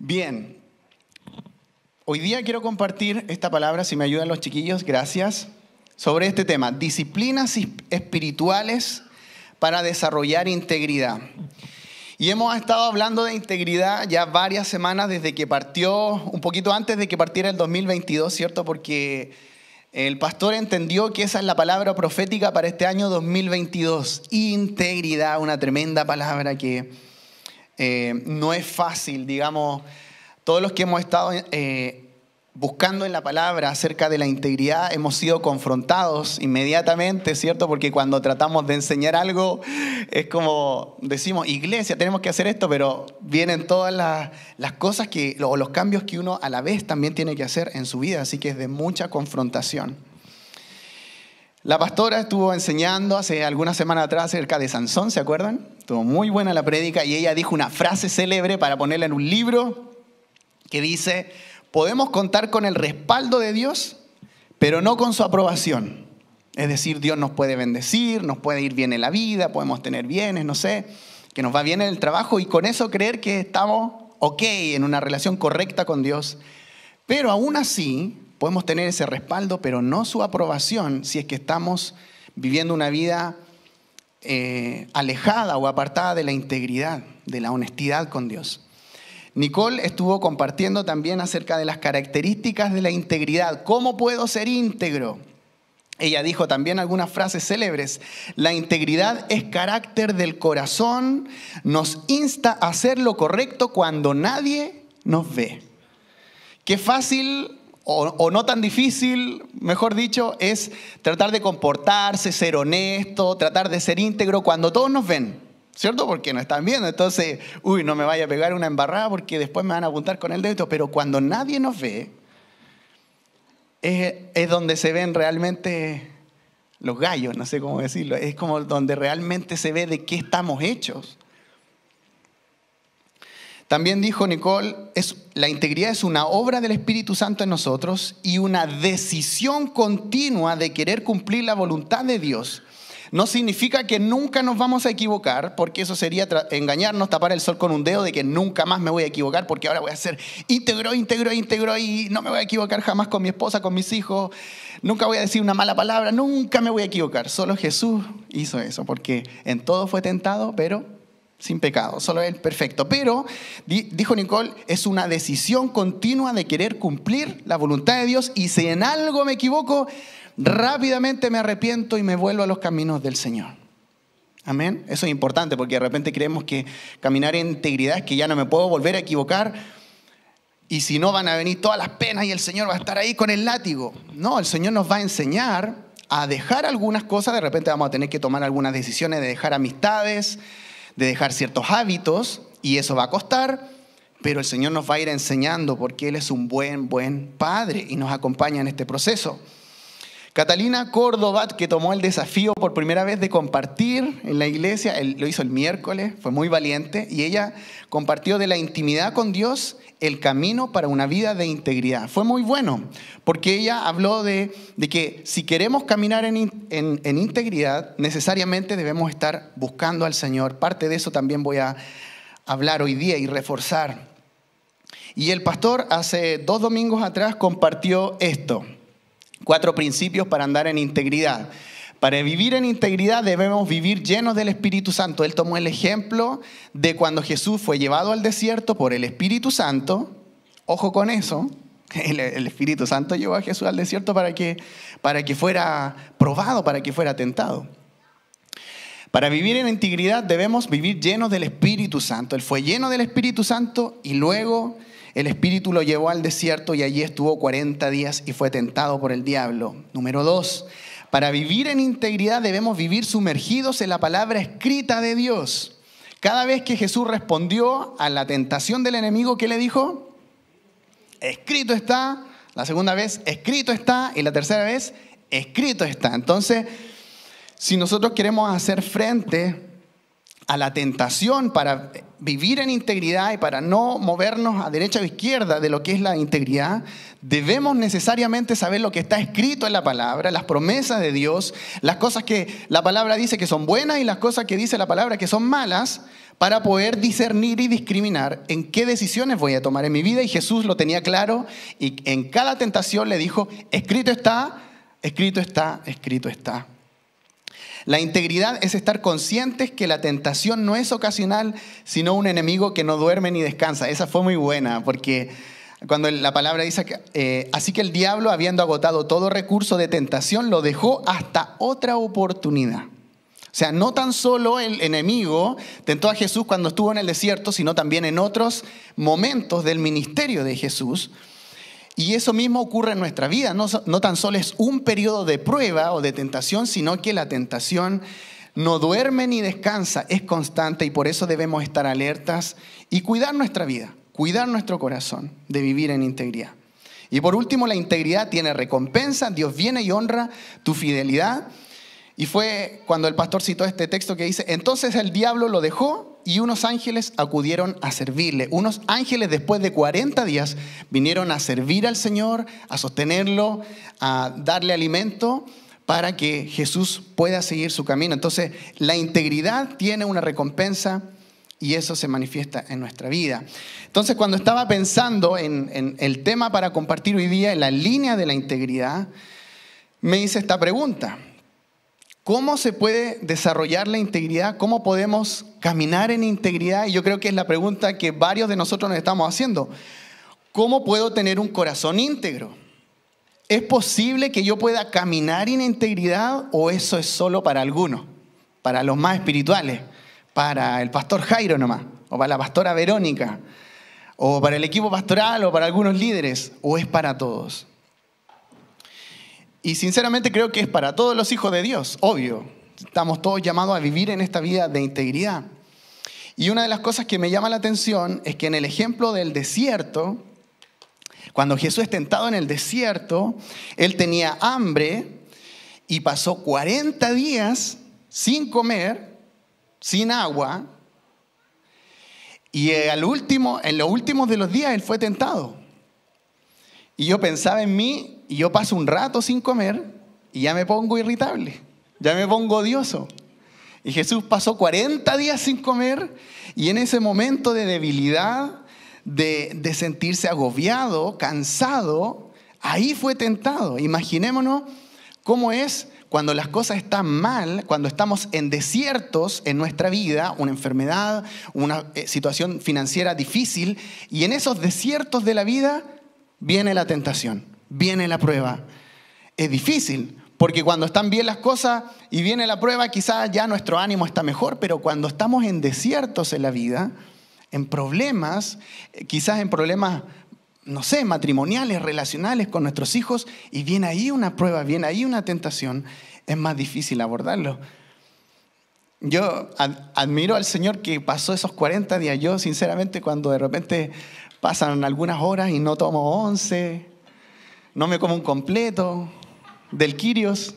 Bien, hoy día quiero compartir esta palabra, si me ayudan los chiquillos, gracias, sobre este tema, disciplinas espirituales para desarrollar integridad. Y hemos estado hablando de integridad ya varias semanas desde que partió, un poquito antes de que partiera el 2022, ¿cierto? Porque el pastor entendió que esa es la palabra profética para este año 2022. Integridad, una tremenda palabra que eh, no es fácil, digamos, todos los que hemos estado eh, buscando en la palabra acerca de la integridad hemos sido confrontados inmediatamente, ¿cierto? Porque cuando tratamos de enseñar algo es como decimos, iglesia, tenemos que hacer esto, pero vienen todas las, las cosas que, o los cambios que uno a la vez también tiene que hacer en su vida, así que es de mucha confrontación. La pastora estuvo enseñando hace algunas semanas atrás acerca de Sansón, ¿se acuerdan? Estuvo muy buena la prédica y ella dijo una frase célebre para ponerla en un libro que dice, podemos contar con el respaldo de Dios, pero no con su aprobación. Es decir, Dios nos puede bendecir, nos puede ir bien en la vida, podemos tener bienes, no sé, que nos va bien en el trabajo y con eso creer que estamos ok en una relación correcta con Dios. Pero aún así, Podemos tener ese respaldo, pero no su aprobación si es que estamos viviendo una vida eh, alejada o apartada de la integridad, de la honestidad con Dios. Nicole estuvo compartiendo también acerca de las características de la integridad. ¿Cómo puedo ser íntegro? Ella dijo también algunas frases célebres. La integridad es carácter del corazón, nos insta a hacer lo correcto cuando nadie nos ve. Qué fácil o, no tan difícil, mejor dicho, es tratar de comportarse, ser honesto, tratar de ser íntegro cuando todos nos ven, ¿cierto? Porque nos están viendo, entonces, uy, no me vaya a pegar una embarrada porque después me van a apuntar con el dedo, pero cuando nadie nos ve, es, es donde se ven realmente los gallos, no sé cómo decirlo, es como donde realmente se ve de qué estamos hechos. También dijo Nicole, es, la integridad es una obra del Espíritu Santo en nosotros y una decisión continua de querer cumplir la voluntad de Dios. No significa que nunca nos vamos a equivocar, porque eso sería engañarnos, tapar el sol con un dedo de que nunca más me voy a equivocar, porque ahora voy a ser íntegro, íntegro, íntegro y no me voy a equivocar jamás con mi esposa, con mis hijos, nunca voy a decir una mala palabra, nunca me voy a equivocar. Solo Jesús hizo eso, porque en todo fue tentado, pero sin pecado, solo es perfecto. Pero, dijo Nicole, es una decisión continua de querer cumplir la voluntad de Dios y si en algo me equivoco, rápidamente me arrepiento y me vuelvo a los caminos del Señor. Amén. Eso es importante porque de repente creemos que caminar en integridad es que ya no me puedo volver a equivocar y si no van a venir todas las penas y el Señor va a estar ahí con el látigo. No, el Señor nos va a enseñar a dejar algunas cosas, de repente vamos a tener que tomar algunas decisiones de dejar amistades, de dejar ciertos hábitos y eso va a costar, pero el Señor nos va a ir enseñando porque Él es un buen, buen Padre y nos acompaña en este proceso. Catalina Córdoba, que tomó el desafío por primera vez de compartir en la iglesia, lo hizo el miércoles, fue muy valiente, y ella compartió de la intimidad con Dios el camino para una vida de integridad. Fue muy bueno, porque ella habló de, que si queremos caminar en, integridad, necesariamente debemos estar buscando al Señor. Parte de eso también voy a hablar hoy día y reforzar. Y el pastor hace dos domingos atrás compartió esto, cuatro principios para andar en integridad. Para vivir en integridad debemos vivir llenos del Espíritu Santo. Él tomó el ejemplo de cuando Jesús fue llevado al desierto por el Espíritu Santo. Ojo con eso. El, Espíritu Santo llevó a Jesús al desierto para que, para que fuera probado, para que fuera tentado. Para vivir en integridad debemos vivir llenos del Espíritu Santo. Él fue lleno del Espíritu Santo y luego el Espíritu lo llevó al desierto y allí estuvo 40 días y fue tentado por el diablo. Número dos, para vivir en integridad debemos vivir sumergidos en la palabra escrita de Dios. Cada vez que Jesús respondió a la tentación del enemigo, ¿qué le dijo? Escrito está. La segunda vez, escrito está. Y la tercera vez, escrito está. Entonces, si nosotros queremos hacer frente a la tentación para vivir en integridad y para no movernos a derecha o izquierda de lo que es la integridad, debemos necesariamente saber lo que está escrito en la palabra, las promesas de Dios, las cosas que la palabra dice que son buenas y las cosas que dice la palabra que son malas, para poder discernir y discriminar en qué decisiones voy a tomar en mi vida. Y Jesús lo tenía claro y en cada tentación le dijo, escrito está, escrito está, escrito está. La integridad es estar conscientes que la tentación no es ocasional, sino un enemigo que no duerme ni descansa. Esa fue muy buena, porque cuando la palabra dice, que, eh, así que el diablo, habiendo agotado todo recurso de tentación, lo dejó hasta otra oportunidad. O sea, no tan solo el enemigo tentó a Jesús cuando estuvo en el desierto, sino también en otros momentos del ministerio de Jesús. Y eso mismo ocurre en nuestra vida. No, tan solo es un periodo de prueba o de tentación, sino que la tentación no duerme ni descansa, es constante y por eso debemos estar alertas y cuidar nuestra vida, cuidar nuestro corazón de vivir en integridad. Y por último, la integridad tiene recompensa, Dios viene y honra tu fidelidad y fue cuando el pastor citó este texto que dice, entonces el diablo lo dejó y unos ángeles acudieron a servirle. Unos ángeles después de 40 días vinieron a servir al Señor, a sostenerlo, a darle alimento para que Jesús pueda seguir su camino. Entonces la integridad tiene una recompensa y eso se manifiesta en nuestra vida. Entonces, cuando estaba pensando en, en, el tema para compartir hoy día, en la línea de la integridad, me hice esta pregunta. ¿Cómo se puede desarrollar la integridad? ¿Cómo podemos caminar en integridad? Y yo creo que es la pregunta que varios de nosotros nos estamos haciendo. ¿Cómo puedo tener un corazón íntegro? ¿Es posible que yo pueda caminar en integridad o eso es solo para algunos? Para los más espirituales, para el pastor Jairo nomás, o para la pastora Verónica, o para el equipo pastoral, o para algunos líderes, o es para todos. Y sinceramente creo que es para todos los hijos de Dios, obvio. Estamos todos llamados a vivir en esta vida de integridad. Y una de las cosas que me llama la atención es que en el ejemplo del desierto, cuando Jesús es tentado en el desierto, él tenía hambre y pasó 40 días sin comer, sin agua, y al último, en los últimos de los días él fue tentado. Y yo pensaba en mí y yo paso un rato sin comer y ya me pongo irritable, ya me pongo odioso. Y Jesús pasó 40 días sin comer y en ese momento de debilidad, de, de sentirse agobiado, cansado, ahí fue tentado. Imaginémonos cómo es cuando las cosas están mal, cuando estamos en desiertos en nuestra vida, una enfermedad, una eh, situación financiera difícil, y en esos desiertos de la vida viene la tentación viene la prueba. Es difícil, porque cuando están bien las cosas y viene la prueba, quizás ya nuestro ánimo está mejor, pero cuando estamos en desiertos en la vida, en problemas, eh, quizás en problemas, no sé, matrimoniales, relacionales con nuestros hijos, y viene ahí una prueba, viene ahí una tentación, es más difícil abordarlo. Yo admiro al Señor que pasó esos 40 días. Yo, sinceramente, cuando de repente pasan algunas horas y no tomo 11, no me como un completo del Kirios,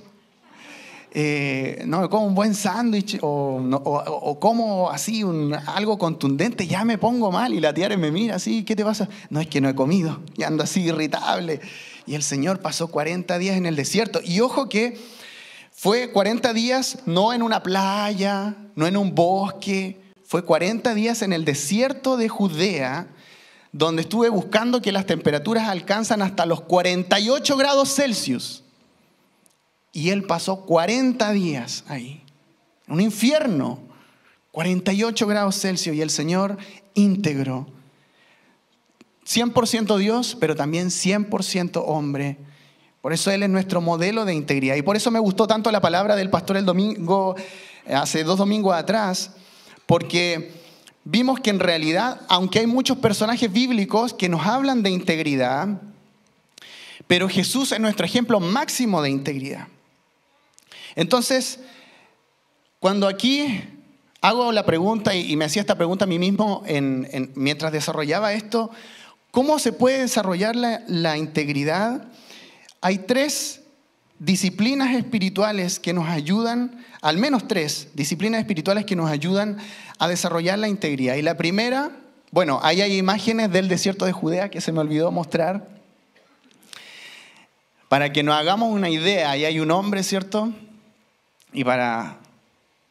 eh, no me como un buen sándwich o, como así un, algo contundente, ya me pongo mal y la tiara me mira así, ¿qué te pasa? No es que no he comido y ando así irritable. Y el Señor pasó 40 días en el desierto. Y ojo que fue 40 días no en una playa, no en un bosque, fue 40 días en el desierto de Judea donde estuve buscando que las temperaturas alcanzan hasta los 48 grados Celsius. Y él pasó 40 días ahí, un infierno, 48 grados Celsius, y el Señor íntegro, 100% Dios, pero también 100% hombre. Por eso Él es nuestro modelo de integridad. Y por eso me gustó tanto la palabra del pastor el domingo, hace dos domingos atrás, porque vimos que en realidad, aunque hay muchos personajes bíblicos que nos hablan de integridad, pero Jesús es nuestro ejemplo máximo de integridad. Entonces, cuando aquí hago la pregunta y me hacía esta pregunta a mí mismo mientras desarrollaba esto, ¿cómo se puede desarrollar la integridad? Hay tres disciplinas espirituales que nos ayudan, al menos tres disciplinas espirituales que nos ayudan a desarrollar la integridad. Y la primera, bueno, ahí hay imágenes del desierto de Judea que se me olvidó mostrar. Para que nos hagamos una idea, ahí hay un hombre, ¿cierto? Y para,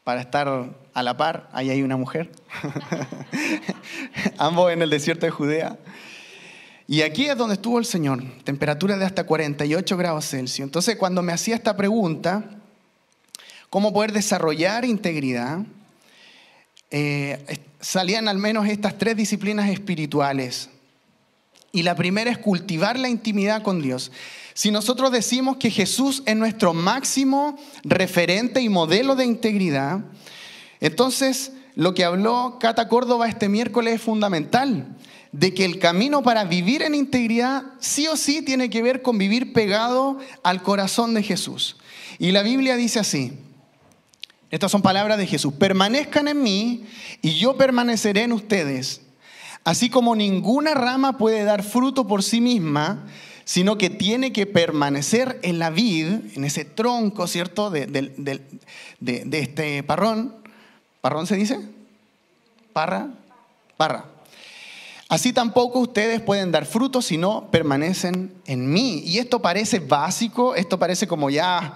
para estar a la par, ahí hay una mujer. Ambos en el desierto de Judea. Y aquí es donde estuvo el Señor, temperatura de hasta 48 grados Celsius. Entonces, cuando me hacía esta pregunta, ¿cómo poder desarrollar integridad? Eh, salían al menos estas tres disciplinas espirituales. Y la primera es cultivar la intimidad con Dios. Si nosotros decimos que Jesús es nuestro máximo referente y modelo de integridad, entonces lo que habló Cata Córdoba este miércoles es fundamental de que el camino para vivir en integridad sí o sí tiene que ver con vivir pegado al corazón de Jesús. Y la Biblia dice así, estas son palabras de Jesús, permanezcan en mí y yo permaneceré en ustedes, así como ninguna rama puede dar fruto por sí misma, sino que tiene que permanecer en la vid, en ese tronco, ¿cierto?, de, este parrón. ¿Parrón se dice? ¿Parra? Parra. Así tampoco ustedes pueden dar fruto si no permanecen en mí. Y esto parece básico, esto parece como ya,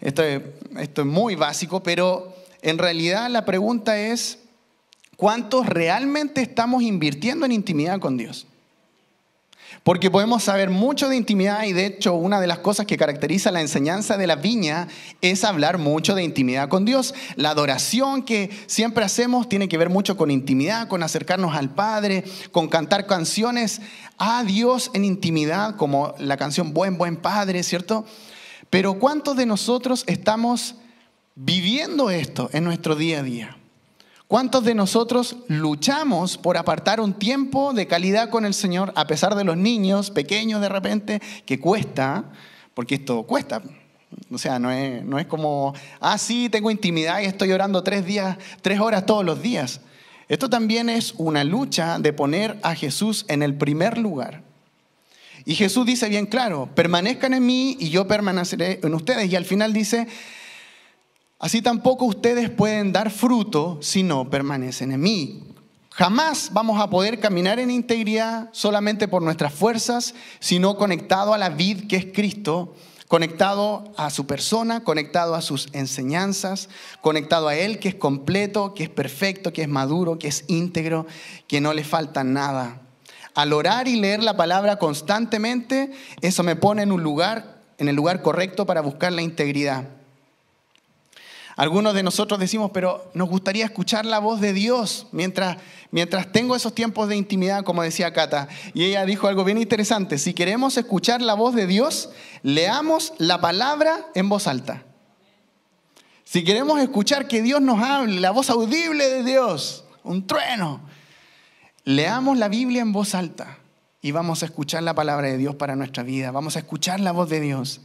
esto es, esto es muy básico, pero en realidad la pregunta es, ¿cuántos realmente estamos invirtiendo en intimidad con Dios? Porque podemos saber mucho de intimidad y de hecho una de las cosas que caracteriza la enseñanza de la viña es hablar mucho de intimidad con Dios. La adoración que siempre hacemos tiene que ver mucho con intimidad, con acercarnos al Padre, con cantar canciones a Dios en intimidad, como la canción Buen, buen Padre, ¿cierto? Pero ¿cuántos de nosotros estamos viviendo esto en nuestro día a día? ¿Cuántos de nosotros luchamos por apartar un tiempo de calidad con el Señor a pesar de los niños pequeños de repente que cuesta? Porque esto cuesta. O sea, no es, no es como, ah, sí, tengo intimidad y estoy orando tres días, tres horas todos los días. Esto también es una lucha de poner a Jesús en el primer lugar. Y Jesús dice bien claro, permanezcan en mí y yo permaneceré en ustedes. Y al final dice, Así tampoco ustedes pueden dar fruto si no permanecen en mí. Jamás vamos a poder caminar en integridad solamente por nuestras fuerzas, sino conectado a la vid que es Cristo, conectado a su persona, conectado a sus enseñanzas, conectado a Él que es completo, que es perfecto, que es maduro, que es íntegro, que no le falta nada. Al orar y leer la palabra constantemente, eso me pone en un lugar, en el lugar correcto para buscar la integridad. Algunos de nosotros decimos, pero nos gustaría escuchar la voz de Dios mientras, mientras tengo esos tiempos de intimidad, como decía Cata. Y ella dijo algo bien interesante, si queremos escuchar la voz de Dios, leamos la palabra en voz alta. Si queremos escuchar que Dios nos hable, la voz audible de Dios, un trueno, leamos la Biblia en voz alta y vamos a escuchar la palabra de Dios para nuestra vida, vamos a escuchar la voz de Dios.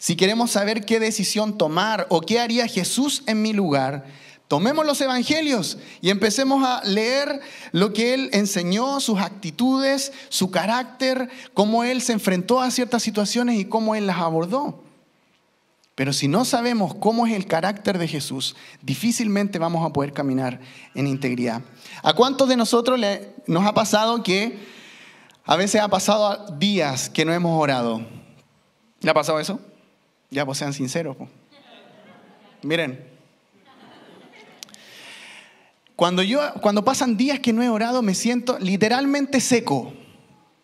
Si queremos saber qué decisión tomar o qué haría Jesús en mi lugar, tomemos los evangelios y empecemos a leer lo que él enseñó, sus actitudes, su carácter, cómo él se enfrentó a ciertas situaciones y cómo él las abordó. Pero si no sabemos cómo es el carácter de Jesús, difícilmente vamos a poder caminar en integridad. ¿A cuántos de nosotros nos ha pasado que a veces ha pasado días que no hemos orado? ¿Le ha pasado eso? Ya, pues sean sinceros. Miren. Cuando, yo, cuando pasan días que no he orado, me siento literalmente seco.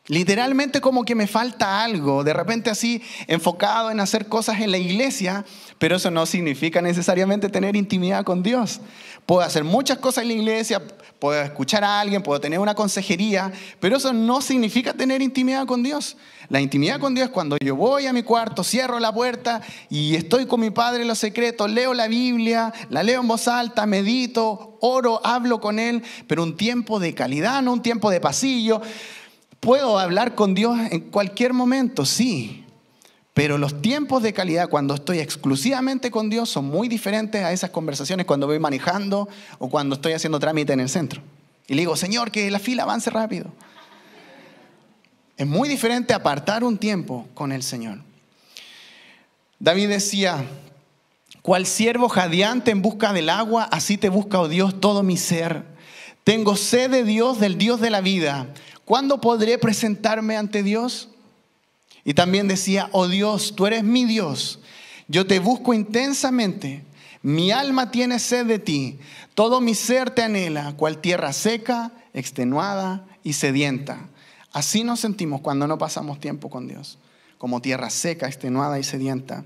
Literalmente como que me falta algo, de repente así enfocado en hacer cosas en la iglesia, pero eso no significa necesariamente tener intimidad con Dios. Puedo hacer muchas cosas en la iglesia, puedo escuchar a alguien, puedo tener una consejería, pero eso no significa tener intimidad con Dios. La intimidad con Dios es cuando yo voy a mi cuarto, cierro la puerta y estoy con mi Padre en los secretos, leo la Biblia, la leo en voz alta, medito, oro, hablo con Él, pero un tiempo de calidad, no un tiempo de pasillo. Puedo hablar con Dios en cualquier momento, sí, pero los tiempos de calidad cuando estoy exclusivamente con Dios son muy diferentes a esas conversaciones cuando voy manejando o cuando estoy haciendo trámite en el centro. Y le digo, Señor, que la fila avance rápido. Es muy diferente apartar un tiempo con el Señor. David decía, cual siervo jadeante en busca del agua, así te busca, oh Dios, todo mi ser. Tengo sed de Dios, del Dios de la vida. ¿Cuándo podré presentarme ante Dios? Y también decía, oh Dios, tú eres mi Dios, yo te busco intensamente, mi alma tiene sed de ti, todo mi ser te anhela, cual tierra seca, extenuada y sedienta. Así nos sentimos cuando no pasamos tiempo con Dios, como tierra seca, extenuada y sedienta.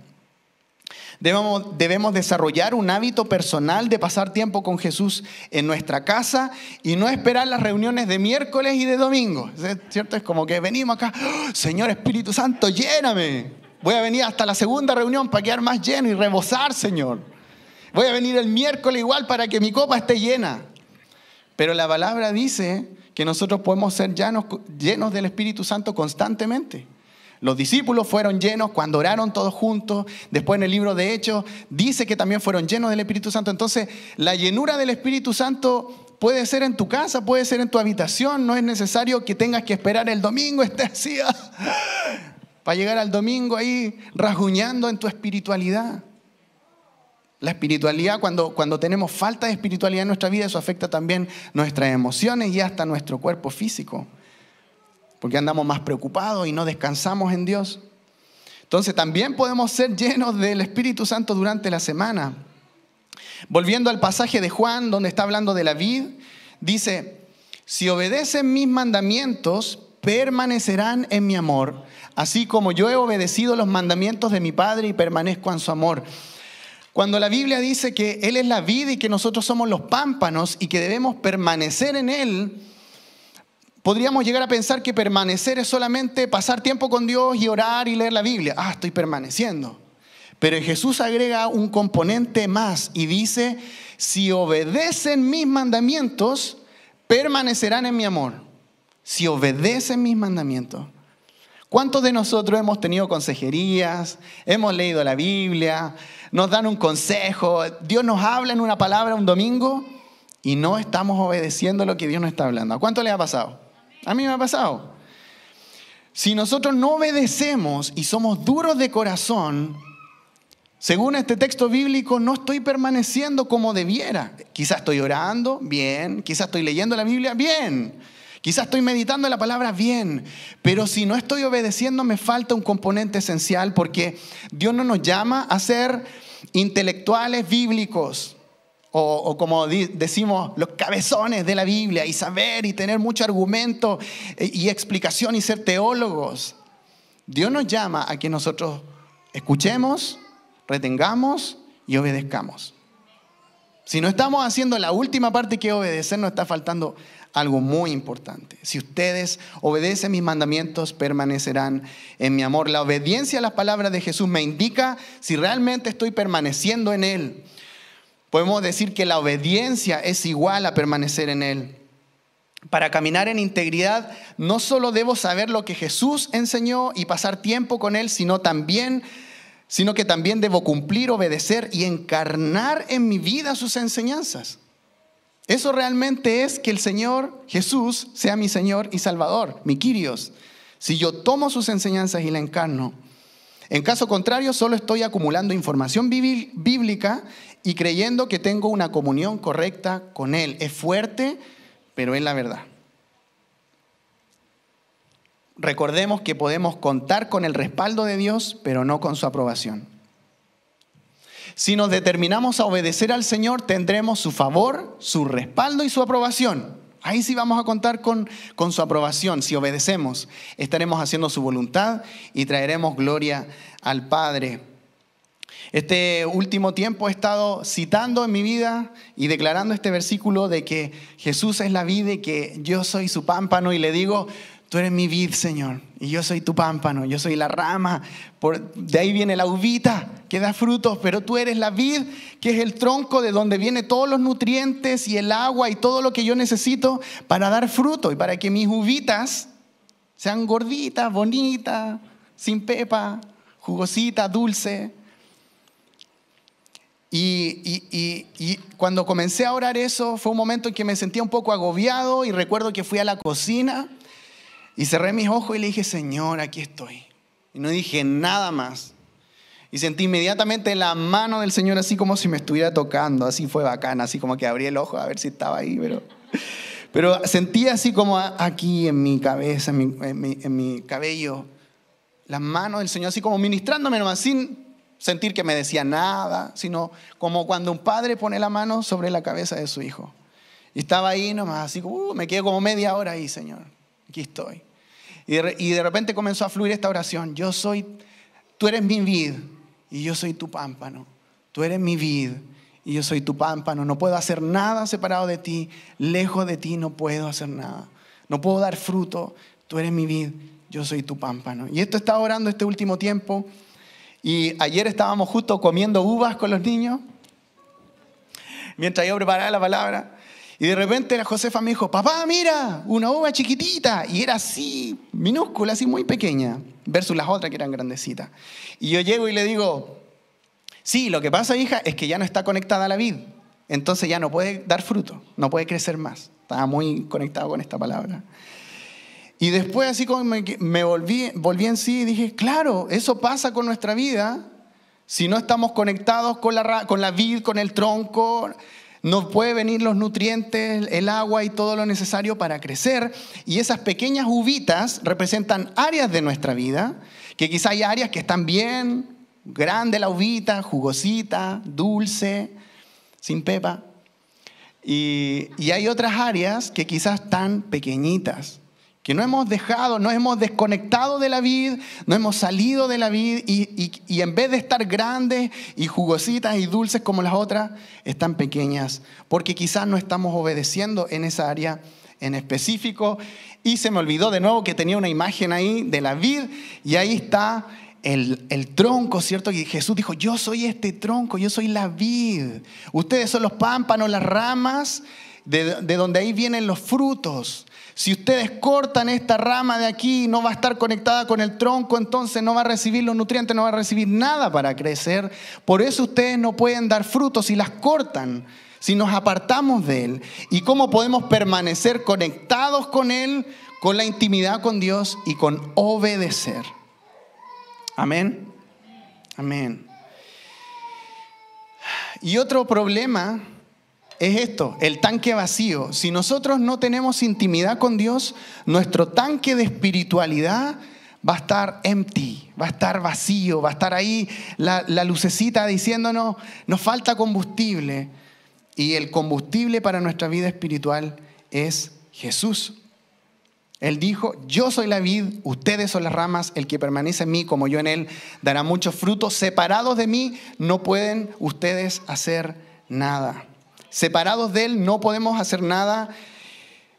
Debemos, desarrollar un hábito personal de pasar tiempo con Jesús en nuestra casa y no esperar las reuniones de miércoles y de domingo. ¿Cierto? Es como que venimos acá, oh, Señor Espíritu Santo, lléname. Voy a venir hasta la segunda reunión para quedar más lleno y rebosar, Señor. Voy a venir el miércoles igual para que mi copa esté llena. Pero la palabra dice que nosotros podemos ser llenos del Espíritu Santo constantemente. Los discípulos fueron llenos cuando oraron todos juntos. Después en el libro de Hechos dice que también fueron llenos del Espíritu Santo. Entonces, la llenura del Espíritu Santo puede ser en tu casa, puede ser en tu habitación. No es necesario que tengas que esperar el domingo, esté para llegar al domingo ahí rasguñando en tu espiritualidad. La espiritualidad, cuando, cuando tenemos falta de espiritualidad en nuestra vida, eso afecta también nuestras emociones y hasta nuestro cuerpo físico porque andamos más preocupados y no descansamos en Dios. Entonces también podemos ser llenos del Espíritu Santo durante la semana. Volviendo al pasaje de Juan, donde está hablando de la vid, dice, si obedecen mis mandamientos, permanecerán en mi amor, así como yo he obedecido los mandamientos de mi Padre y permanezco en su amor. Cuando la Biblia dice que Él es la vida y que nosotros somos los pámpanos y que debemos permanecer en Él, podríamos llegar a pensar que permanecer es solamente pasar tiempo con Dios y orar y leer la Biblia. Ah, estoy permaneciendo. Pero Jesús agrega un componente más y dice, si obedecen mis mandamientos, permanecerán en mi amor. Si obedecen mis mandamientos. ¿Cuántos de nosotros hemos tenido consejerías? Hemos leído la Biblia, nos dan un consejo, Dios nos habla en una palabra un domingo y no estamos obedeciendo lo que Dios nos está hablando. ¿A cuánto le ha pasado? A mí me ha pasado. Si nosotros no obedecemos y somos duros de corazón, según este texto bíblico, no estoy permaneciendo como debiera. Quizás estoy orando, bien. Quizás estoy leyendo la Biblia, bien. Quizás estoy meditando la palabra bien, pero si no estoy obedeciendo me falta un componente esencial porque Dios no nos llama a ser intelectuales bíblicos. O, como decimos los cabezones de la Biblia, y saber y tener mucho argumento eh, y, explicación y ser teólogos. Dios nos llama a que nosotros escuchemos, retengamos y obedezcamos. Si no estamos haciendo la última parte que obedecer, nos está faltando algo muy importante. Si ustedes obedecen mis mandamientos, permanecerán en mi amor. La obediencia a las palabras de Jesús me indica si realmente estoy permaneciendo en Él. Podemos decir que la obediencia es igual a permanecer en Él. Para caminar en integridad, no solo debo saber lo que Jesús enseñó y pasar tiempo con Él, sino también sino que también debo cumplir, obedecer y encarnar en mi vida sus enseñanzas. Eso realmente es que el Señor Jesús sea mi Señor y Salvador, mi Kyrios. Si yo tomo sus enseñanzas y la encarno, en caso contrario solo estoy acumulando información bíblica y creyendo que tengo una comunión correcta con Él. Es fuerte, pero es la verdad. Recordemos que podemos contar con el respaldo de Dios, pero no con su aprobación. Si nos determinamos a obedecer al Señor, tendremos su favor, su respaldo y su aprobación. Ahí sí vamos a contar con, con, su aprobación. Si obedecemos, estaremos haciendo su voluntad y traeremos gloria al Padre. Este último tiempo he estado citando en mi vida y declarando este versículo de que Jesús es la vid y que yo soy su pámpano y le digo, tú eres mi vid, Señor, y yo soy tu pámpano, yo soy la rama, de ahí viene la uvita que da frutos, pero tú eres la vid, que es el tronco de donde vienen todos los nutrientes y el agua y todo lo que yo necesito para dar fruto y para que mis uvitas sean gorditas, bonitas, sin pepa, jugositas, dulces y, cuando comencé a orar eso, fue un momento en que me sentía un poco agobiado y recuerdo que fui a la cocina y cerré mis ojos y le dije, Señor, aquí estoy. Y no dije nada más. Y sentí inmediatamente la mano del Señor así como si me estuviera tocando, así fue bacana, así como que abrí el ojo a ver si estaba ahí, pero, pero sentí así como aquí en mi cabeza, en mi, cabello, la mano del Señor, así como ministrándome nomás, sin sentir que me decía nada, sino como cuando un padre pone la mano sobre la cabeza de su hijo. Y estaba ahí nomás, así, uh, me quedé como media hora ahí, Señor, aquí estoy. Y de, repente comenzó a fluir esta oración, yo soy, tú eres mi vid y yo soy tu pámpano, tú eres mi vid y yo soy tu pámpano, no puedo hacer nada separado de ti, lejos de ti no puedo hacer nada, no puedo dar fruto, tú eres mi vid, yo soy tu pámpano. Y esto está orando este último tiempo. Y ayer estábamos justo comiendo uvas con los niños, mientras yo preparaba la palabra. Y de repente la Josefa me dijo, papá, mira, una uva chiquitita. Y era así, minúscula, así muy pequeña, versus las otras que eran grandecitas. Y yo llego y le digo, sí, lo que pasa, hija, es que ya no está conectada a la vid. Entonces ya no puede dar fruto, no puede crecer más. Estaba muy conectado con esta palabra. Y después así como me, volví, en sí y dije, claro, eso pasa con nuestra vida. Si no estamos conectados con la, con vid, con el tronco, no puede venir los nutrientes, el agua y todo lo necesario para crecer. Y esas pequeñas uvitas representan áreas de nuestra vida, que quizá hay áreas que están bien, grande la uvita, jugosita, dulce, sin pepa. Y, y hay otras áreas que quizás están pequeñitas que no hemos dejado, no hemos desconectado de la vid, no hemos salido de la vid y, en vez de estar grandes y jugositas y dulces como las otras, están pequeñas, porque quizás no estamos obedeciendo en esa área en específico. Y se me olvidó de nuevo que tenía una imagen ahí de la vid y ahí está el, tronco, ¿cierto? Y Jesús dijo, yo soy este tronco, yo soy la vid. Ustedes son los pámpanos, las ramas, de, de donde ahí vienen los frutos. Si ustedes cortan esta rama de aquí, no va a estar conectada con el tronco, entonces no va a recibir los nutrientes, no va a recibir nada para crecer. Por eso ustedes no pueden dar frutos si las cortan, si nos apartamos de Él. ¿Y cómo podemos permanecer conectados con Él, con la intimidad con Dios y con obedecer? Amén. Amén. Y otro problema es esto, el tanque vacío. Si nosotros no tenemos intimidad con Dios, nuestro tanque de espiritualidad va a estar empty, va a estar vacío, va a estar ahí la, lucecita diciéndonos, nos falta combustible. Y el combustible para nuestra vida espiritual es Jesús. Él dijo, yo soy la vid, ustedes son las ramas, el que permanece en mí como yo en él dará muchos frutos, separados de mí no pueden ustedes hacer nada. Separados de Él no podemos hacer nada.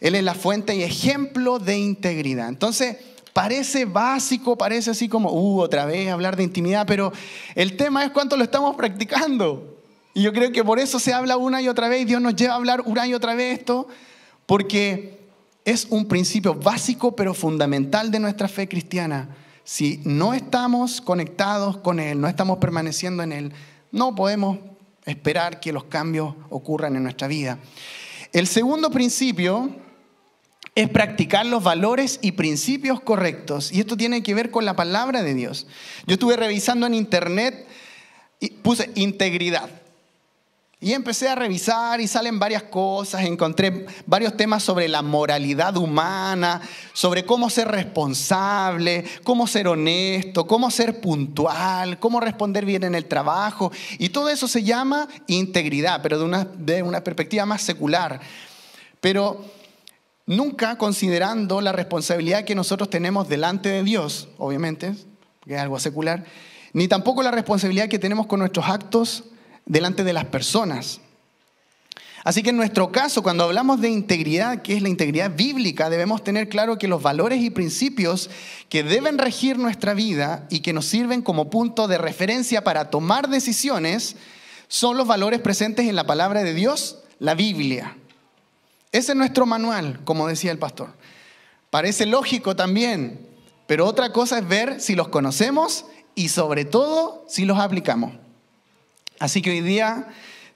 Él es la fuente y ejemplo de integridad. Entonces, parece básico, parece así como, uh, otra vez hablar de intimidad, pero el tema es cuánto lo estamos practicando. Y yo creo que por eso se habla una y otra vez, Dios nos lleva a hablar una y otra vez esto, porque es un principio básico pero fundamental de nuestra fe cristiana. Si no estamos conectados con Él, no estamos permaneciendo en Él, no podemos esperar que los cambios ocurran en nuestra vida. El segundo principio es practicar los valores y principios correctos. Y esto tiene que ver con la palabra de Dios. Yo estuve revisando en internet y puse integridad. Y empecé a revisar y salen varias cosas, encontré varios temas sobre la moralidad humana, sobre cómo ser responsable, cómo ser honesto, cómo ser puntual, cómo responder bien en el trabajo. Y todo eso se llama integridad, pero de una, de una perspectiva más secular. Pero nunca considerando la responsabilidad que nosotros tenemos delante de Dios, obviamente, que es algo secular, ni tampoco la responsabilidad que tenemos con nuestros actos delante de las personas. Así que en nuestro caso, cuando hablamos de integridad, que es la integridad bíblica, debemos tener claro que los valores y principios que deben regir nuestra vida y que nos sirven como punto de referencia para tomar decisiones son los valores presentes en la palabra de Dios, la Biblia. Ese es nuestro manual, como decía el pastor. Parece lógico también, pero otra cosa es ver si los conocemos y sobre todo si los aplicamos. Así que hoy día,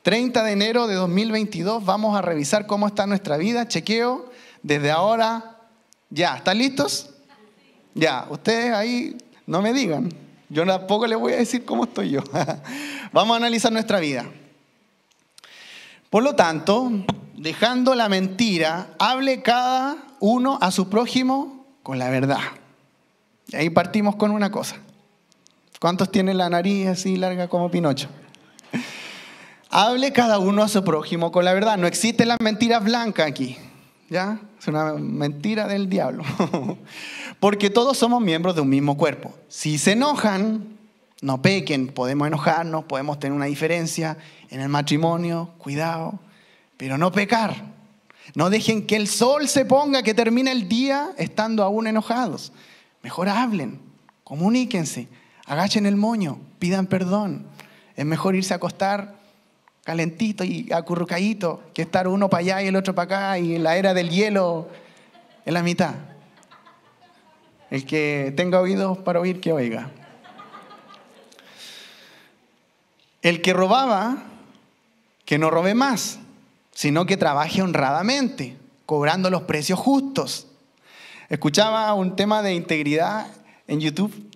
30 de enero de 2022, vamos a revisar cómo está nuestra vida. Chequeo desde ahora. Ya, ¿están listos? Ya, ustedes ahí no me digan. Yo tampoco les voy a decir cómo estoy yo. vamos a analizar nuestra vida. Por lo tanto, dejando la mentira, hable cada uno a su prójimo con la verdad. Y ahí partimos con una cosa. ¿Cuántos tienen la nariz así larga como Pinocho? Hable cada uno a su prójimo con la verdad. No existe la mentira blanca aquí. ¿Ya? Es una mentira del diablo. Porque todos somos miembros de un mismo cuerpo. Si se enojan, no pequen. Podemos enojarnos, podemos tener una diferencia en el matrimonio, cuidado, pero no pecar. No dejen que el sol se ponga, que termine el día estando aún enojados. Mejor hablen, comuníquense, agachen el moño, pidan perdón. Es mejor irse a acostar calentito y acurrucadito, que estar uno para allá y el otro para acá y la era del hielo en la mitad. El que tenga oídos para oír, que oiga. El que robaba, que no robe más, sino que trabaje honradamente, cobrando los precios justos. Escuchaba un tema de integridad en YouTube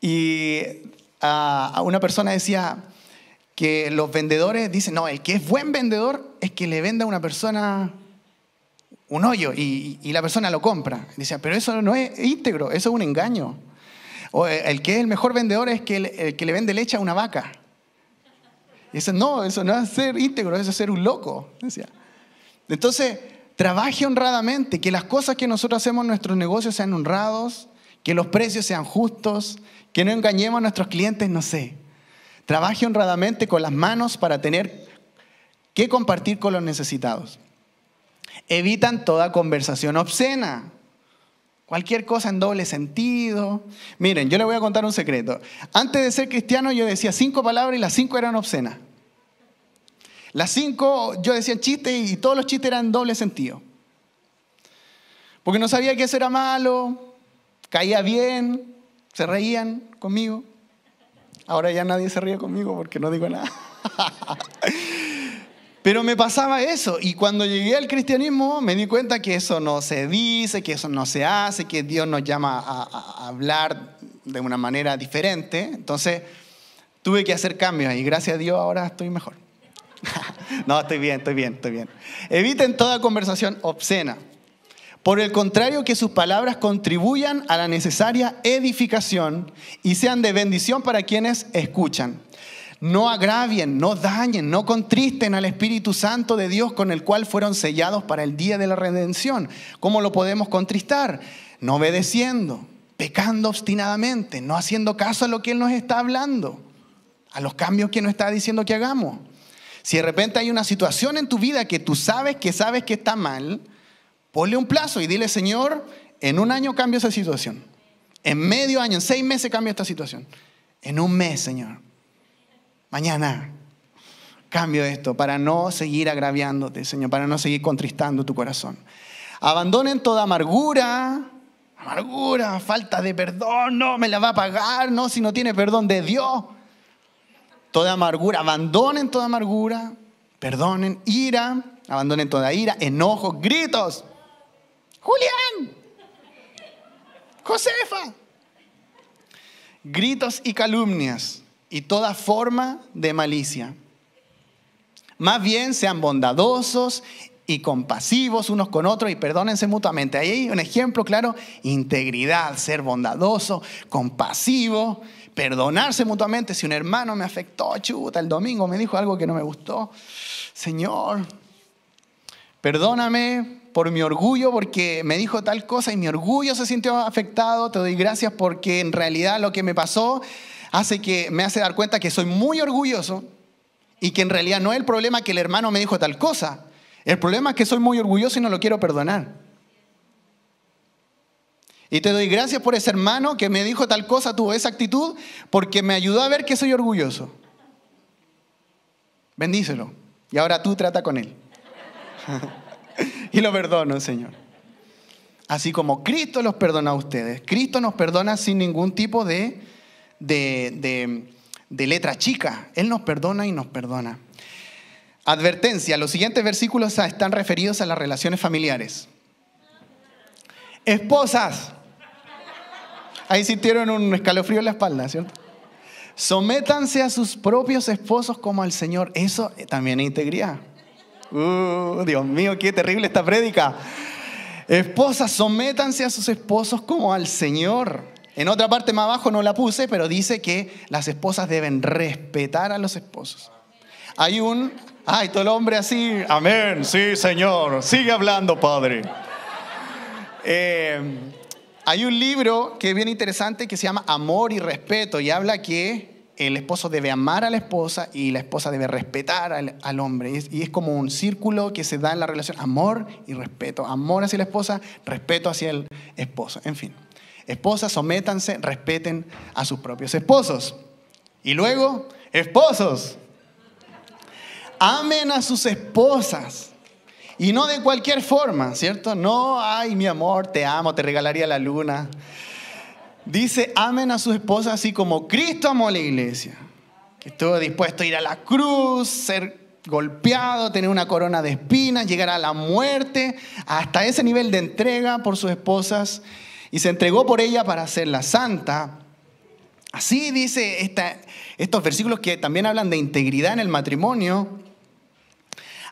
y a ah, una persona decía, que los vendedores dicen, no, el que es buen vendedor es que le venda a una persona un hoyo y, la persona lo compra. Dice, ah, pero eso no es íntegro, eso es un engaño. O eh, el que es el mejor vendedor es que el, que le vende leche a una vaca. dice, no, eso no es ser íntegro, eso es ser un loco. Entonces, trabaje honradamente, que las cosas que nosotros hacemos en nuestros negocios sean honrados, que los precios sean justos, que no engañemos a nuestros clientes, no sé. Trabaje honradamente con las manos para tener que compartir con los necesitados. Evitan toda conversación obscena. Cualquier cosa en doble sentido. Miren, yo les voy a contar un secreto. Antes de ser cristiano yo decía cinco palabras y las cinco eran obscenas. Las cinco yo decía chistes y todos los chistes eran en doble sentido. Porque no sabía que eso era malo, caía bien, se reían conmigo. Ahora ya nadie se ríe conmigo porque no digo nada. Pero me pasaba eso y cuando llegué al cristianismo me di cuenta que eso no se dice, que eso no se hace, que Dios nos llama a, hablar de una manera diferente. Entonces tuve que hacer cambios y gracias a Dios ahora estoy mejor. no, estoy bien, estoy bien, estoy bien. Eviten toda conversación obscena. Por el contrario, que sus palabras contribuyan a la necesaria edificación y sean de bendición para quienes escuchan. No agravien, no dañen, no contristen al Espíritu Santo de Dios con el cual fueron sellados para el día de la redención. ¿Cómo lo podemos contristar? No obedeciendo, pecando obstinadamente, no haciendo caso a lo que Él nos está hablando, a los cambios que nos está diciendo que hagamos. Si de repente hay una situación en tu vida que tú sabes que sabes que está mal, Ponle un plazo y dile, Señor, en un año cambio esa situación. En medio año, en seis meses cambio esta situación. En un mes, Señor. Mañana cambio esto para no seguir agraviándote, Señor, para no seguir contristando tu corazón. Abandonen toda amargura, amargura, falta de perdón, no me la va a pagar, no, si no tiene perdón de Dios. Toda amargura, abandonen toda amargura, perdonen ira, abandonen toda ira, enojos, gritos. Julián, Josefa. Gritos y calumnias y toda forma de malicia. Más bien sean bondadosos y compasivos unos con otros y perdónense mutuamente. Ahí hay un ejemplo claro, integridad, ser bondadoso, compasivo, perdonarse mutuamente. Si un hermano me afectó, chuta, el domingo me dijo algo que no me gustó, Señor, perdóname por mi orgullo porque me dijo tal cosa y mi orgullo se sintió afectado. Te doy gracias porque en realidad lo que me pasó hace que me hace dar cuenta que soy muy orgulloso y que en realidad no es el problema que el hermano me dijo tal cosa. El problema es que soy muy orgulloso y no lo quiero perdonar. Y te doy gracias por ese hermano que me dijo tal cosa, tuvo esa actitud, porque me ayudó a ver que soy orgulloso. Bendícelo. Y ahora tú trata con él. y lo perdono, Señor. Así como Cristo los perdona a ustedes. Cristo nos perdona sin ningún tipo de, de, de, letra chica. Él nos perdona y nos perdona. Advertencia, los siguientes versículos están referidos a las relaciones familiares. Esposas, ahí sintieron un escalofrío en la espalda, ¿cierto? Sométanse a sus propios esposos como al Señor. Eso también es integridad. Uh, Dios mío, qué terrible esta prédica. Esposas, sométanse a sus esposos como al Señor. En otra parte más abajo no la puse, pero dice que las esposas deben respetar a los esposos. Hay un, ay, todo el hombre así, amén, sí, Señor, sigue hablando, Padre. Eh, hay un libro que es bien interesante que se llama Amor y Respeto y habla que el esposo debe amar a la esposa y la esposa debe respetar al, hombre. Y es, como un círculo que se da en la relación, amor y respeto. Amor hacia la esposa, respeto hacia el esposo. En fin, esposas, sométanse, respeten a sus propios esposos. Y luego, esposos, amen a sus esposas. Y no de cualquier forma, ¿cierto? No, ay, mi amor, te amo, te regalaría la luna. Dice, amen a su esposa así como Cristo amó a la iglesia, que estuvo dispuesto a ir a la cruz, ser golpeado, tener una corona de espinas, llegar a la muerte, hasta ese nivel de entrega por sus esposas, y se entregó por ella para hacerla santa. Así dice estos versículos que también hablan de integridad en el matrimonio.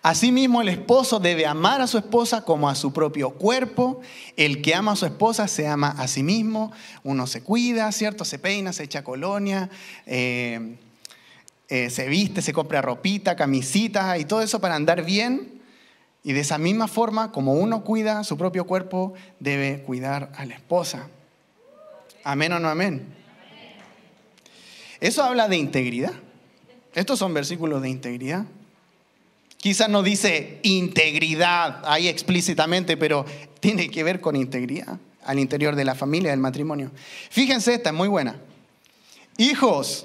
Asimismo, el esposo debe amar a su esposa como a su propio cuerpo. El que ama a su esposa se ama a sí mismo. Uno se cuida, ¿cierto? Se peina, se echa colonia, eh, eh, se viste, se compra ropita, camisita y todo eso para andar bien. Y de esa misma forma, como uno cuida su propio cuerpo, debe cuidar a la esposa. Amén o no amén. Eso habla de integridad. Estos son versículos de integridad. Quizás no dice integridad ahí explícitamente, pero tiene que ver con integridad al interior de la familia, del matrimonio. Fíjense, esta es muy buena. Hijos,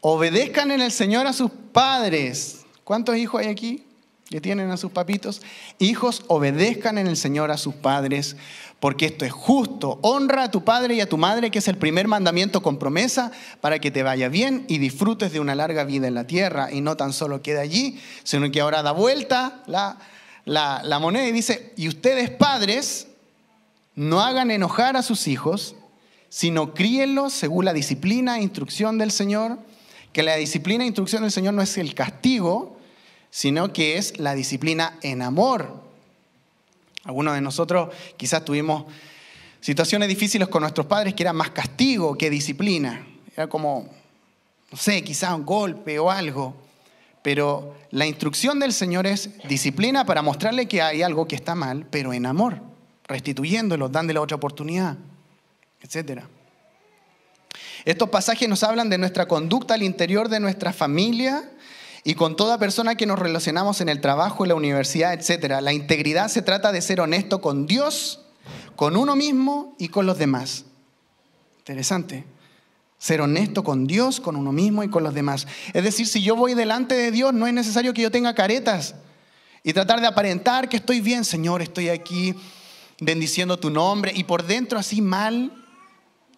obedezcan en el Señor a sus padres. ¿Cuántos hijos hay aquí que tienen a sus papitos? Hijos, obedezcan en el Señor a sus padres, porque esto es justo. Honra a tu padre y a tu madre, que es el primer mandamiento con promesa, para que te vaya bien y disfrutes de una larga vida en la tierra. Y no tan solo quede allí, sino que ahora da vuelta la, la moneda y dice, y ustedes padres, no hagan enojar a sus hijos, sino críenlos según la disciplina e instrucción del Señor, que la disciplina e instrucción del Señor no es el castigo, sino que es la disciplina en amor algunos de nosotros quizás tuvimos situaciones difíciles con nuestros padres que era más castigo que disciplina. Era como, no sé, quizás un golpe o algo. Pero la instrucción del Señor es disciplina para mostrarle que hay algo que está mal, pero en amor, restituyéndolo, dándole otra oportunidad, etc. Estos pasajes nos hablan de nuestra conducta al interior de nuestra familia y con toda persona que nos relacionamos en el trabajo, en la universidad, etc. La integridad se trata de ser honesto con Dios, con uno mismo y con los demás. Interesante. Ser honesto con Dios, con uno mismo y con los demás. Es decir, si yo voy delante de Dios, no es necesario que yo tenga caretas y tratar de aparentar que estoy bien, Señor, estoy aquí bendiciendo tu nombre y por dentro así mal.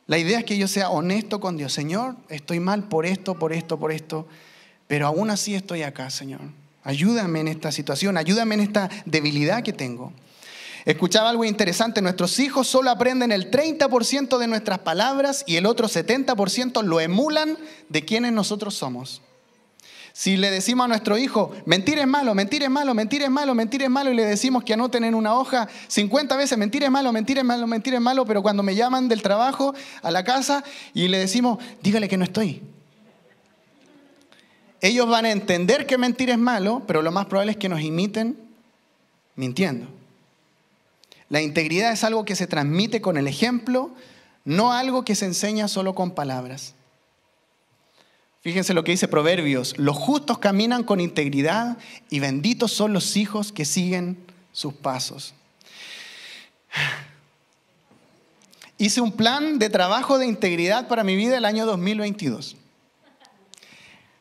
La idea es que yo sea honesto con Dios. Señor, estoy mal por esto, por esto, por esto pero aún así estoy acá, Señor. Ayúdame en esta situación, ayúdame en esta debilidad que tengo. Escuchaba algo interesante, nuestros hijos solo aprenden el 30% de nuestras palabras y el otro 70% lo emulan de quienes nosotros somos. Si le decimos a nuestro hijo, mentir es malo, mentir es malo, mentir es malo, mentir es malo, y le decimos que anoten en una hoja 50 veces, mentir es malo, mentir es malo, mentir es malo, pero cuando me llaman del trabajo a la casa y le decimos, dígale que no estoy, ellos van a entender que mentir es malo, pero lo más probable es que nos imiten mintiendo. La integridad es algo que se transmite con el ejemplo, no algo que se enseña solo con palabras. Fíjense lo que dice Proverbios, los justos caminan con integridad y benditos son los hijos que siguen sus pasos. Hice un plan de trabajo de integridad para mi vida el año 2022.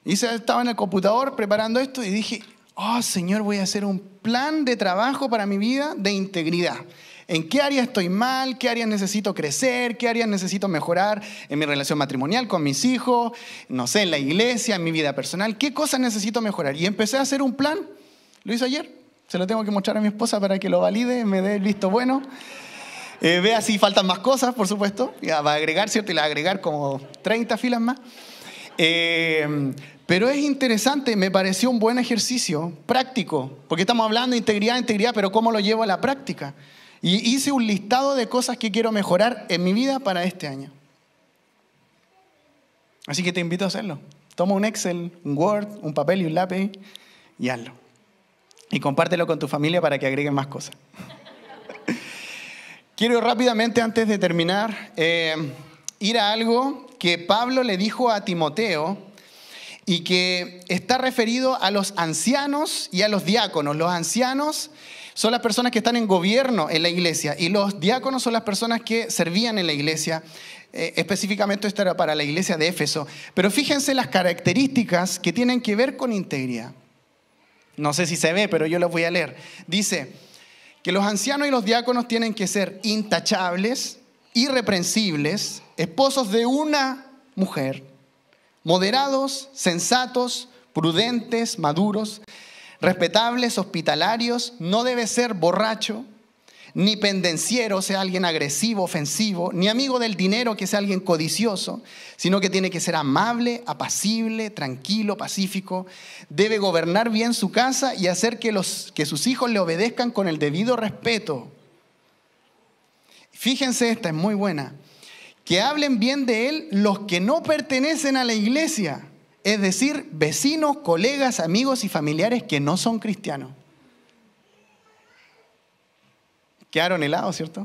Y estaba en el computador preparando esto y dije, oh Señor, voy a hacer un plan de trabajo para mi vida de integridad. ¿En qué área estoy mal? ¿Qué área necesito crecer? ¿Qué área necesito mejorar en mi relación matrimonial con mis hijos? No sé, en la iglesia, en mi vida personal. ¿Qué cosas necesito mejorar? Y empecé a hacer un plan. Lo hice ayer. Se lo tengo que mostrar a mi esposa para que lo valide, me dé el visto bueno. Eh, vea si faltan más cosas, por supuesto. Ya va a agregar, ¿cierto? Y la va a agregar como 30 filas más. Em, pero es interesante, me pareció un buen ejercicio práctico, porque estamos hablando de integridad, integridad, pero ¿cómo lo llevo a la práctica? Y hice un listado de cosas que quiero mejorar en mi vida para este año. Así que te invito a hacerlo. Toma un Excel, un Word, un papel y un lápiz y hazlo. Y compártelo con tu familia para que agreguen más cosas. quiero rápidamente, antes de terminar, em, ir a algo que Pablo le dijo a Timoteo y que está referido a los ancianos y a los diáconos. Los ancianos son las personas que están en gobierno en la iglesia y los diáconos son las personas que servían en la iglesia. Eh, específicamente esto era para la iglesia de Éfeso. Pero fíjense las características que tienen que ver con integridad. No sé si se ve, pero yo los voy a leer. Dice que los ancianos y los diáconos tienen que ser intachables, irreprensibles, esposos de una mujer, moderados, sensatos, prudentes, maduros, respetables, hospitalarios, no debe ser borracho, ni pendenciero, sea alguien agresivo, ofensivo, ni amigo del dinero, que sea alguien codicioso, sino que tiene que ser amable, apacible, tranquilo, pacífico. Debe gobernar bien su casa y hacer que, los, que sus hijos le obedezcan con el debido respeto. Fíjense, esta es muy buena que hablen bien de él los que no pertenecen a la iglesia, es decir, vecinos, colegas, amigos y familiares que no son cristianos. Quedaron helados, ¿cierto?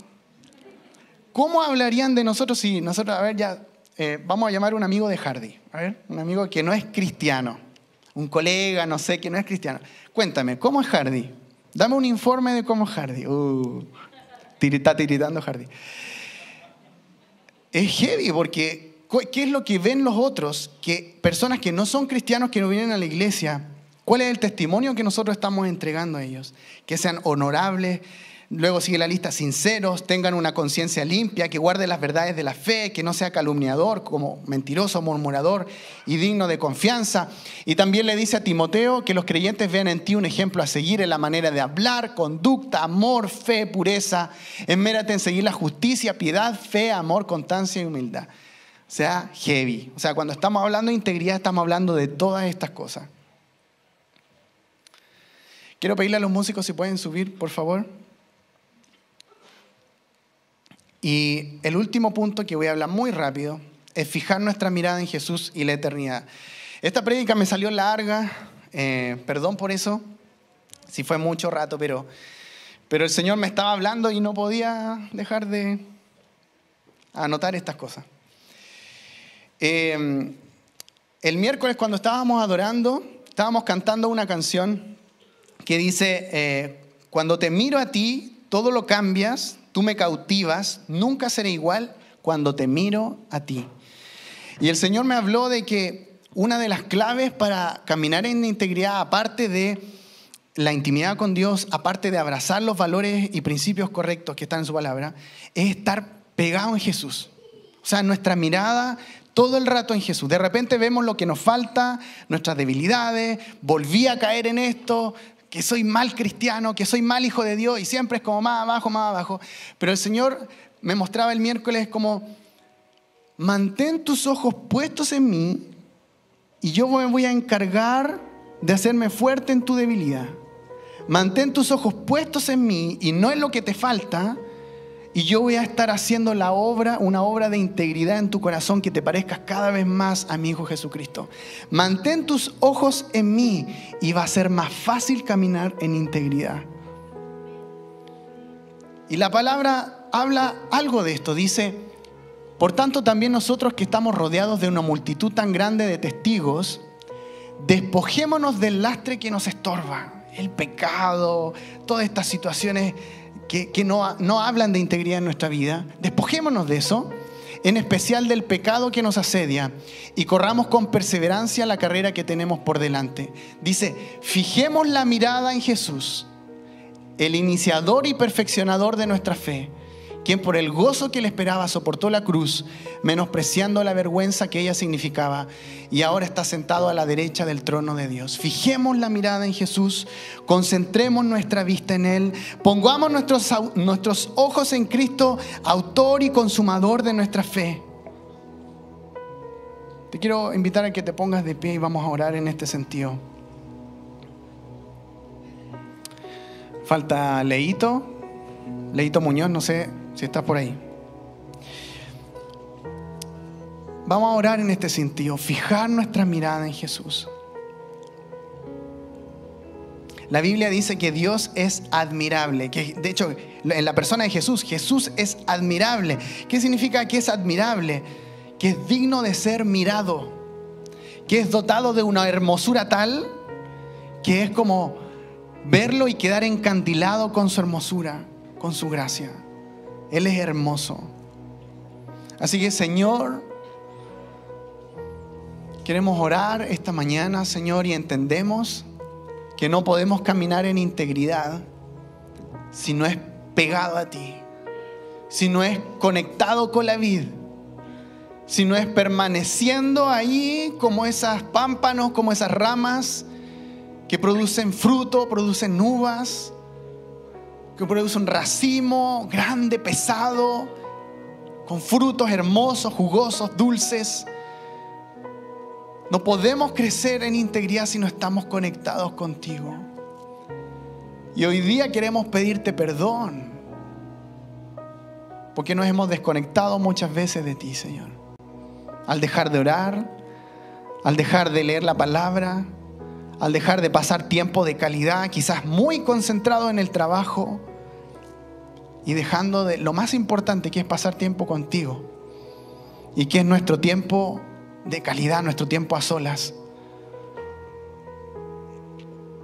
¿Cómo hablarían de nosotros si nosotros, a ver, ya, eh, vamos a llamar a un amigo de Hardy, a ver, un amigo que no es cristiano, un colega, no sé, que no es cristiano. Cuéntame, ¿cómo es Hardy? Dame un informe de cómo es Hardy. está uh, tiritando Hardy es heavy porque ¿qué es lo que ven los otros? Que personas que no son cristianos, que no vienen a la iglesia, ¿cuál es el testimonio que nosotros estamos entregando a ellos? Que sean honorables, Luego sigue la lista, sinceros, tengan una conciencia limpia, que guarde las verdades de la fe, que no sea calumniador, como mentiroso, murmurador y digno de confianza. Y también le dice a Timoteo que los creyentes vean en ti un ejemplo a seguir en la manera de hablar, conducta, amor, fe, pureza. Enmérate en seguir la justicia, piedad, fe, amor, constancia y humildad. O sea, heavy. O sea, cuando estamos hablando de integridad, estamos hablando de todas estas cosas. Quiero pedirle a los músicos si pueden subir, por favor. Y el último punto que voy a hablar muy rápido es fijar nuestra mirada en Jesús y la eternidad. Esta prédica me salió larga, eh, perdón por eso, si fue mucho rato, pero, pero el Señor me estaba hablando y no podía dejar de anotar estas cosas. Eh, el miércoles cuando estábamos adorando, estábamos cantando una canción que dice, eh, cuando te miro a ti, todo lo cambias, tú me cautivas, nunca seré igual cuando te miro a ti. Y el Señor me habló de que una de las claves para caminar en integridad, aparte de la intimidad con Dios, aparte de abrazar los valores y principios correctos que están en su palabra, es estar pegado en Jesús. O sea, nuestra mirada todo el rato en Jesús. De repente vemos lo que nos falta, nuestras debilidades, volví a caer en esto, que soy mal cristiano, que soy mal hijo de Dios y siempre es como más abajo, más abajo. Pero el Señor me mostraba el miércoles como, mantén tus ojos puestos en mí y yo me voy a encargar de hacerme fuerte en tu debilidad. Mantén tus ojos puestos en mí y no en lo que te falta, y yo voy a estar haciendo la obra, una obra de integridad en tu corazón que te parezcas cada vez más a mi Hijo Jesucristo. Mantén tus ojos en mí y va a ser más fácil caminar en integridad. Y la palabra habla algo de esto. Dice, por tanto también nosotros que estamos rodeados de una multitud tan grande de testigos, despojémonos del lastre que nos estorba, el pecado, todas estas situaciones que, no, no hablan de integridad en nuestra vida, despojémonos de eso, en especial del pecado que nos asedia, y corramos con perseverancia la carrera que tenemos por delante. Dice, fijemos la mirada en Jesús, el iniciador y perfeccionador de nuestra fe quien por el gozo que le esperaba soportó la cruz, menospreciando la vergüenza que ella significaba, y ahora está sentado a la derecha del trono de Dios. Fijemos la mirada en Jesús, concentremos nuestra vista en Él, pongamos nuestros, nuestros ojos en Cristo, autor y consumador de nuestra fe. Te quiero invitar a que te pongas de pie y vamos a orar en este sentido. Falta Leito, Leito Muñoz, no sé si está por ahí. Vamos a orar en este sentido, fijar nuestra mirada en Jesús. La Biblia dice que Dios es admirable, que de hecho en la persona de Jesús, Jesús es admirable. ¿Qué significa que es admirable? Que es digno de ser mirado, que es dotado de una hermosura tal que es como verlo y quedar encantilado con su hermosura, con su gracia. Él es hermoso. Así que Señor, queremos orar esta mañana, Señor, y entendemos que no podemos caminar en integridad si no es pegado a ti, si no es conectado con la vida, si no es permaneciendo ahí como esas pámpanos, como esas ramas que producen fruto, producen uvas, que produce un racimo grande, pesado, con frutos hermosos, jugosos, dulces. No podemos crecer en integridad si no estamos conectados contigo. Y hoy día queremos pedirte perdón, porque nos hemos desconectado muchas veces de ti, Señor. Al dejar de orar, al dejar de leer la palabra, al dejar de pasar tiempo de calidad, quizás muy concentrado en el trabajo y dejando de lo más importante que es pasar tiempo contigo y que es nuestro tiempo de calidad, nuestro tiempo a solas.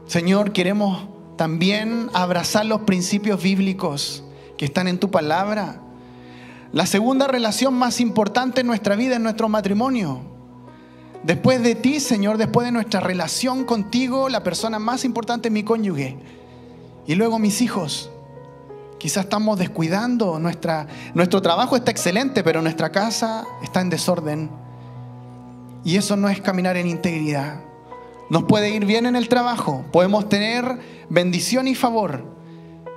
Señor, queremos también abrazar los principios bíblicos que están en tu palabra. La segunda relación más importante en nuestra vida es nuestro matrimonio. Después de ti, Señor, después de nuestra relación contigo, la persona más importante es mi cónyuge. Y luego mis hijos. Quizás estamos descuidando nuestra, nuestro trabajo está excelente, pero nuestra casa está en desorden. Y eso no es caminar en integridad. Nos puede ir bien en el trabajo, podemos tener bendición y favor,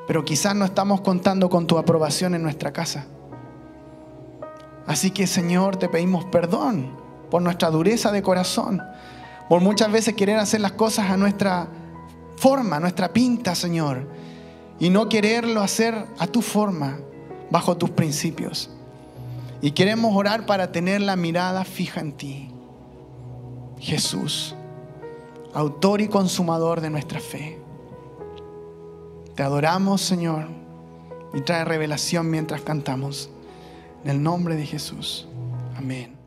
pero quizás no estamos contando con tu aprobación en nuestra casa. Así que Señor, te pedimos perdón por nuestra dureza de corazón, por muchas veces querer hacer las cosas a nuestra forma, a nuestra pinta, Señor, y no quererlo hacer a tu forma, bajo tus principios. Y queremos orar para tener la mirada fija en ti, Jesús, autor y consumador de nuestra fe. Te adoramos, Señor, y trae revelación mientras cantamos. En el nombre de Jesús. Amén.